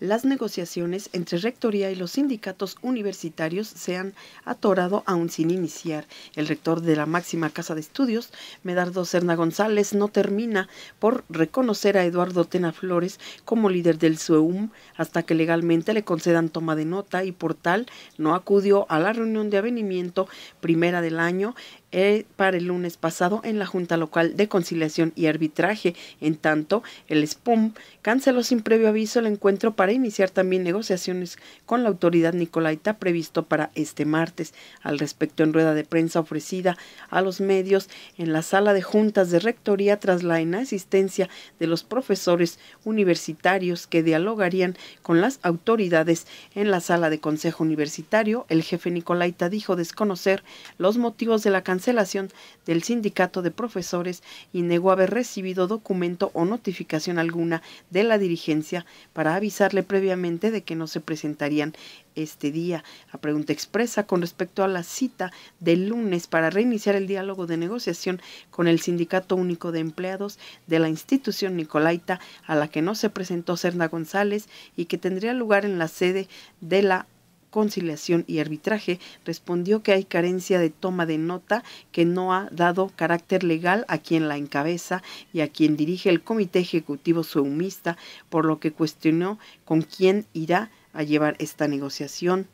las negociaciones entre Rectoría y los sindicatos universitarios se han atorado aún sin iniciar. El rector de la máxima casa de estudios, Medardo Serna González, no termina por reconocer a Eduardo Tena Flores como líder del SUEUM hasta que legalmente le concedan toma de nota y por tal no acudió a la reunión de avenimiento primera del año eh, para el lunes pasado en la Junta Local de Conciliación y Arbitraje. En tanto, el SPUM canceló sin previo aviso el encuentro para iniciar también negociaciones con la autoridad nicolaita previsto para este martes. Al respecto, en rueda de prensa ofrecida a los medios en la sala de juntas de rectoría tras la inasistencia de los profesores universitarios que dialogarían con las autoridades en la sala de consejo universitario, el jefe nicolaita dijo desconocer los motivos de la cancelación cancelación del sindicato de profesores y negó haber recibido documento o notificación alguna de la dirigencia para avisarle previamente de que no se presentarían este día. La pregunta expresa con respecto a la cita del lunes para reiniciar el diálogo de negociación con el Sindicato Único de Empleados de la institución Nicolaita, a la que no se presentó Cerna González y que tendría lugar en la sede de la conciliación y arbitraje, respondió que hay carencia de toma de nota que no ha dado carácter legal a quien la encabeza y a quien dirige el comité ejecutivo Sumista, por lo que cuestionó con quién irá a llevar esta negociación.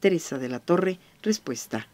Teresa de la Torre, respuesta.